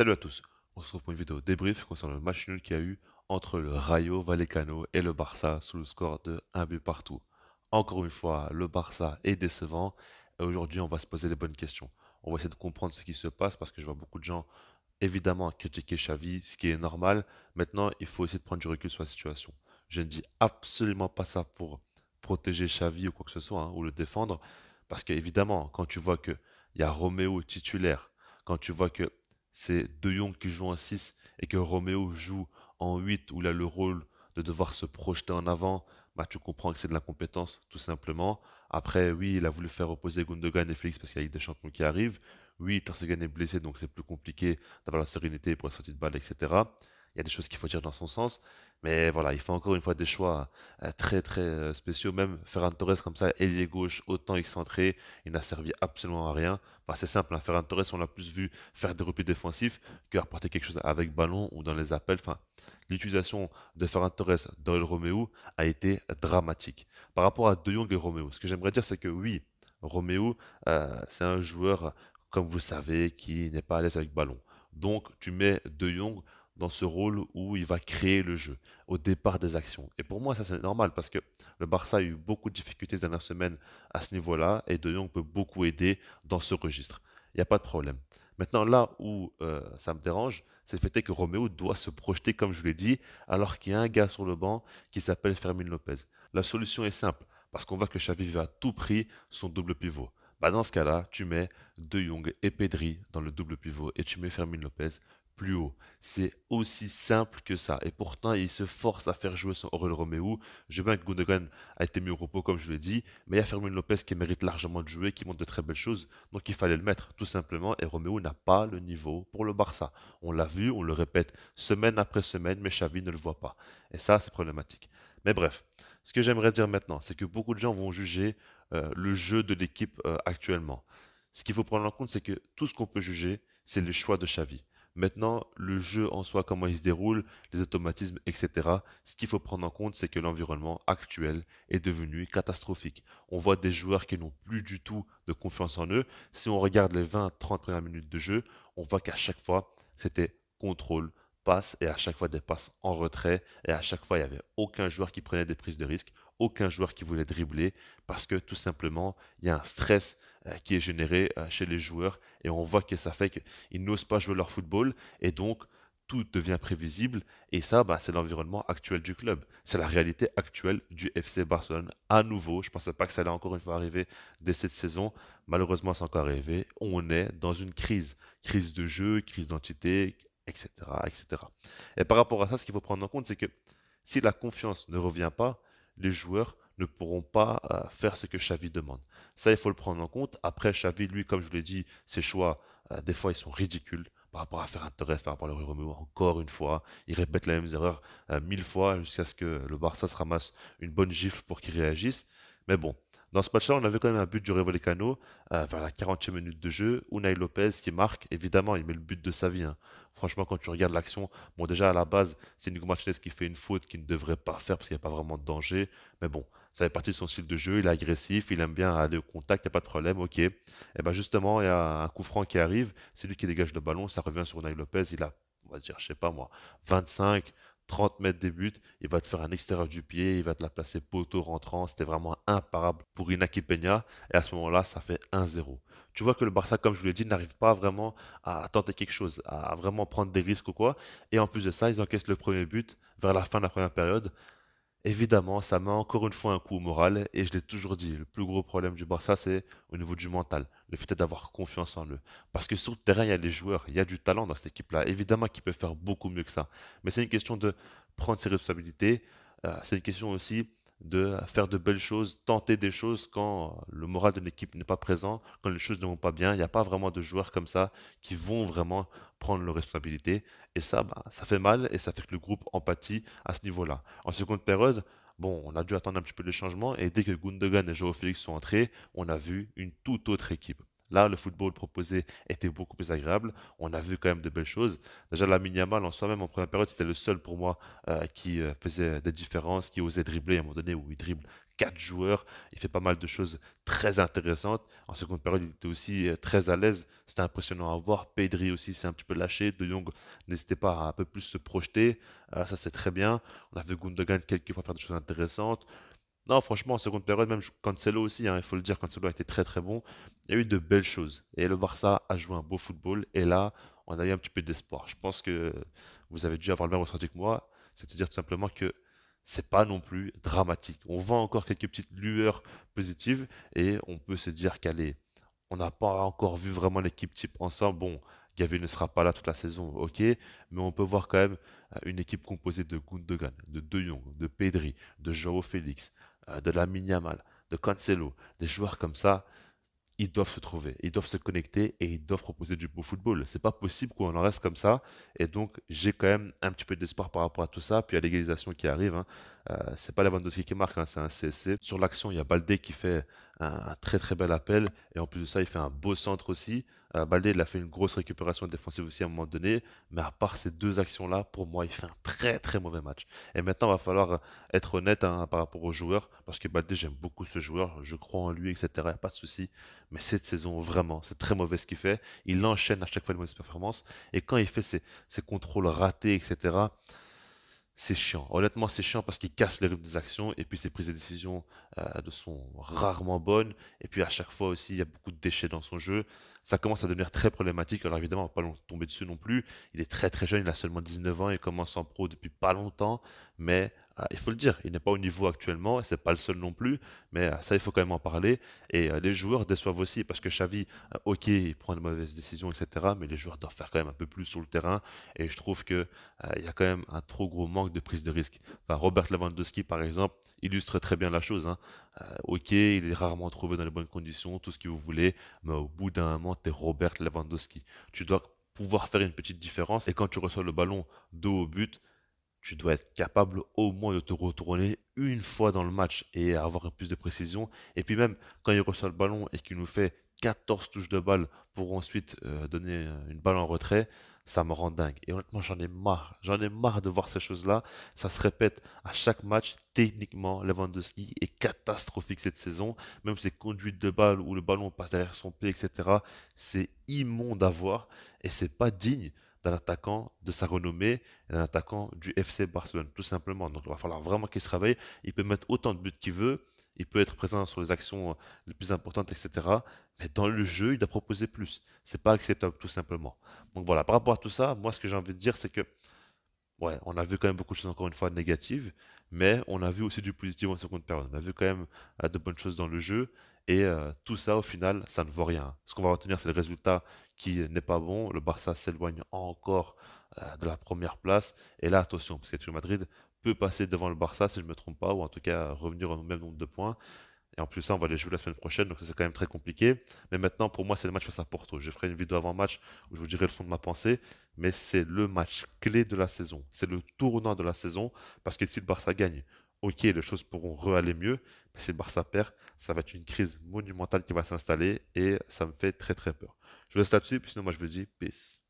Salut à tous. On se retrouve pour une vidéo débrief concernant le match nul qu'il y a eu entre le Rayo Vallecano et le Barça sous le score de 1 but partout. Encore une fois, le Barça est décevant et aujourd'hui on va se poser les bonnes questions. On va essayer de comprendre ce qui se passe parce que je vois beaucoup de gens évidemment critiquer Xavi, ce qui est normal. Maintenant, il faut essayer de prendre du recul sur la situation. Je ne dis absolument pas ça pour protéger Xavi ou quoi que ce soit hein, ou le défendre parce qu'évidemment, quand tu vois que il y a Roméo titulaire, quand tu vois que c'est De Jong qui joue en 6 et que Romeo joue en 8 où il a le rôle de devoir se projeter en avant, bah, tu comprends que c'est de la compétence, tout simplement. Après, oui, il a voulu faire opposer Gundogan et Félix parce qu'il y a des champions qui arrivent. Oui, Tarsegan est blessé, donc c'est plus compliqué d'avoir la sérénité pour la sortie de balle, etc il y a des choses qu'il faut dire dans son sens. Mais voilà, il fait encore une fois des choix euh, très très euh, spéciaux. Même Ferran Torres comme ça, ailier gauche, autant excentré, il n'a servi absolument à rien. Enfin, c'est simple, hein, Ferran Torres, on l'a plus vu faire des replis défensifs que rapporter quelque chose avec ballon ou dans les appels. Enfin, l'utilisation de Ferran Torres dans le Romeo a été dramatique. Par rapport à De Jong et Romeo, ce que j'aimerais dire, c'est que oui, Romeo, euh, c'est un joueur, comme vous savez, qui n'est pas à l'aise avec ballon. Donc, tu mets De Jong dans ce rôle où il va créer le jeu au départ des actions. Et pour moi, ça c'est normal parce que le Barça a eu beaucoup de difficultés ces dernières semaines à ce niveau-là et De Jong peut beaucoup aider dans ce registre. Il n'y a pas de problème. Maintenant, là où euh, ça me dérange, c'est le fait que Roméo doit se projeter, comme je vous l'ai dit, alors qu'il y a un gars sur le banc qui s'appelle Fermin Lopez. La solution est simple, parce qu'on voit que Xavi veut à tout prix son double pivot. Bah, dans ce cas-là, tu mets De Jong et Pedri dans le double pivot et tu mets Fermin Lopez plus haut. C'est aussi simple que ça. Et pourtant, il se force à faire jouer son Aurel Romeo. Je veux bien que Gundogan a été mis au repos, comme je l'ai dit, mais il y a Firmino Lopez qui mérite largement de jouer, qui montre de très belles choses. Donc il fallait le mettre, tout simplement. Et Romeo n'a pas le niveau pour le Barça. On l'a vu, on le répète semaine après semaine, mais Xavi ne le voit pas. Et ça, c'est problématique. Mais bref, ce que j'aimerais dire maintenant, c'est que beaucoup de gens vont juger euh, le jeu de l'équipe euh, actuellement. Ce qu'il faut prendre en compte, c'est que tout ce qu'on peut juger, c'est le choix de Xavi. Maintenant, le jeu en soi, comment il se déroule, les automatismes, etc. Ce qu'il faut prendre en compte, c'est que l'environnement actuel est devenu catastrophique. On voit des joueurs qui n'ont plus du tout de confiance en eux. Si on regarde les 20-30 premières minutes de jeu, on voit qu'à chaque fois, c'était contrôle, passe, et à chaque fois des passes en retrait, et à chaque fois, il n'y avait aucun joueur qui prenait des prises de risque aucun joueur qui voulait dribbler parce que tout simplement, il y a un stress euh, qui est généré euh, chez les joueurs et on voit que ça fait qu'ils n'osent pas jouer leur football et donc tout devient prévisible et ça, bah, c'est l'environnement actuel du club. C'est la réalité actuelle du FC Barcelone. À nouveau, je pensais pas que ça allait encore une fois arriver dès cette saison. Malheureusement, c'est encore arrivé. On est dans une crise. Crise de jeu, crise d'entité, etc., etc. Et par rapport à ça, ce qu'il faut prendre en compte, c'est que si la confiance ne revient pas, les joueurs ne pourront pas euh, faire ce que Xavi demande. Ça, il faut le prendre en compte. Après, Xavi, lui, comme je vous l'ai dit, ses choix, euh, des fois, ils sont ridicules par rapport à un Torres, par rapport à Romeo, encore une fois. Il répète les mêmes erreurs euh, mille fois jusqu'à ce que le Barça se ramasse une bonne gifle pour qu'il réagisse. Mais bon, dans ce match-là, on avait quand même un but du Revolecano euh, vers la 40e minute de jeu. Unai Lopez qui marque, évidemment, il met le but de sa vie. Hein. Franchement, quand tu regardes l'action, bon, déjà à la base, c'est Nico Martinez qui fait une faute qu'il ne devrait pas faire parce qu'il n'y a pas vraiment de danger. Mais bon, ça fait partie de son style de jeu. Il est agressif, il aime bien aller au contact, il n'y a pas de problème. Ok. Et eh bien justement, il y a un coup franc qui arrive. C'est lui qui dégage le ballon. Ça revient sur Unai Lopez. Il a, on va dire, je sais pas moi, 25, 30 mètres des buts, il va te faire un extérieur du pied, il va te la placer poteau rentrant, c'était vraiment imparable pour Inaki Peña, et à ce moment-là, ça fait 1-0. Tu vois que le Barça, comme je vous l'ai dit, n'arrive pas vraiment à tenter quelque chose, à vraiment prendre des risques ou quoi, et en plus de ça, ils encaissent le premier but vers la fin de la première période, Évidemment, ça met encore une fois un coup au moral et je l'ai toujours dit, le plus gros problème du Barça, c'est au niveau du mental, le fait d'avoir confiance en eux. Parce que sur le terrain, il y a des joueurs, il y a du talent dans cette équipe-là, évidemment qu'ils peuvent faire beaucoup mieux que ça. Mais c'est une question de prendre ses responsabilités, euh, c'est une question aussi de faire de belles choses, tenter des choses quand le moral de l'équipe n'est pas présent, quand les choses ne vont pas bien. Il n'y a pas vraiment de joueurs comme ça qui vont vraiment prendre leurs responsabilités. Et ça, bah, ça fait mal et ça fait que le groupe empathie à ce niveau-là. En seconde période, bon, on a dû attendre un petit peu les changements et dès que Gundogan et Joao Félix sont entrés, on a vu une toute autre équipe. Là, le football proposé était beaucoup plus agréable. On a vu quand même de belles choses. Déjà, la mal en soi-même, en première période, c'était le seul pour moi euh, qui euh, faisait des différences, qui osait dribbler à un moment donné où il dribble quatre joueurs. Il fait pas mal de choses très intéressantes. En seconde période, il était aussi euh, très à l'aise. C'était impressionnant à voir. Pedri aussi s'est un petit peu lâché. De Jong n'hésitait pas à un peu plus se projeter. Ah, ça, c'est très bien. On a vu Gundogan quelques fois faire des choses intéressantes. Non, franchement, en seconde période, même Cancelo aussi, hein, il faut le dire, Cancelo a été très très bon. Il y a eu de belles choses. Et le Barça a joué un beau football. Et là, on a eu un petit peu d'espoir. Je pense que vous avez dû avoir le même ressenti que moi. C'est-à-dire tout simplement que c'est pas non plus dramatique. On voit encore quelques petites lueurs positives et on peut se dire qu'on on n'a pas encore vu vraiment l'équipe type ensemble. Bon, Gavi ne sera pas là toute la saison, ok, mais on peut voir quand même euh, une équipe composée de Gundogan, de De Jong, de Pedri, de Joao Félix, euh, de Lamine de Cancelo, des joueurs comme ça ils doivent se trouver, ils doivent se connecter et ils doivent proposer du beau football. C'est pas possible qu'on en reste comme ça. Et donc, j'ai quand même un petit peu d'espoir par rapport à tout ça. Puis à l'égalisation qui arrive, hein, euh, c'est pas Lewandowski qui marque, hein, c'est un CSC. Sur l'action, il y a Baldé qui fait un, très très bel appel. Et en plus de ça, il fait un beau centre aussi. Euh, Balde, il a fait une grosse récupération défensive aussi à un moment donné. Mais à part ces deux actions-là, pour moi, il fait un très très mauvais match. Et maintenant, il va falloir être honnête hein, par rapport au joueur, Parce que Balde, j'aime beaucoup ce joueur. Je crois en lui, etc. pas de souci. Mais cette saison, vraiment, c'est très mauvais ce qu'il fait. Il enchaîne à chaque fois les mauvaises performances. Et quand il fait ses, ses contrôles ratés, etc c'est chiant. Honnêtement, c'est chiant parce qu'il casse les rythmes des actions et puis ses prises de décision euh, sont rarement bonnes. Et puis à chaque fois aussi, il y a beaucoup de déchets dans son jeu. Ça commence à devenir très problématique. Alors évidemment, on ne va pas tomber dessus non plus. Il est très très jeune, il a seulement 19 ans, il commence en pro depuis pas longtemps. Mais ah, il faut le dire, il n'est pas au niveau actuellement, et c'est pas le seul non plus, mais euh, ça il faut quand même en parler. Et euh, les joueurs déçoivent aussi parce que Xavi, euh, ok, il prend de mauvaises décisions, etc. Mais les joueurs doivent faire quand même un peu plus sur le terrain. Et je trouve que y a quand même un trop gros manque de prise de risque. Robert Lewandowski, par exemple, illustre très bien la chose. Hein. ok, il est rarement trouvé dans les bonnes conditions, tout ce que vous voulez, mais au bout d'un moment, tu es Robert Lewandowski. Tu dois pouvoir faire une petite différence. Et quand tu reçois le ballon dos au but, tu dois être capable au moins de te retourner une fois dans le match et avoir plus de précision. Et puis même quand il reçoit le ballon et qu'il nous fait 14 touches de balle pour ensuite euh, donner euh, une balle en retrait, ça me rend dingue. Et honnêtement, j'en ai marre. J'en ai marre de voir ces choses-là. Ça se répète à chaque match. Techniquement, Lewandowski est catastrophique cette saison. Même ses conduites de balle où le ballon passe derrière son pied, etc. C'est immonde à voir et c'est pas digne d'un attaquant de sa renommée et d'un attaquant du FC Barcelone, tout simplement. Donc il va falloir vraiment qu'il se réveille. Il peut mettre autant de buts qu'il veut, il peut être présent sur les actions euh, les plus importantes, etc. Mais dans le jeu, il doit proposer plus. C'est pas acceptable, tout simplement. Donc voilà, par rapport à tout ça, moi ce que j'ai envie de dire, c'est que ouais, on a vu quand même beaucoup de choses, encore une fois, négatives, mais on a vu aussi du positif en seconde période. On a vu quand même euh, de bonnes choses dans le jeu. Et euh, tout ça, au final, ça ne vaut rien. Ce qu'on va retenir, c'est le résultat qui n'est pas bon. Le Barça s'éloigne encore euh, de la première place. Et là, attention, parce que Madrid peut passer devant le Barça, si je ne me trompe pas, ou en tout cas revenir au même nombre de points. Et en plus, ça, on va les jouer la semaine prochaine, donc ça, c'est quand même très compliqué. Mais maintenant, pour moi, c'est le match face à Porto. Je ferai une vidéo avant match où je vous dirai le fond de ma pensée. Mais c'est le match clé de la saison. C'est le tournant de la saison, parce que si le Barça gagne, ok, les choses pourront re mieux, mais si le Barça perd, ça va être une crise monumentale qui va s'installer et ça me fait très très peur. Je vous laisse là-dessus, puis sinon moi je vous dis peace.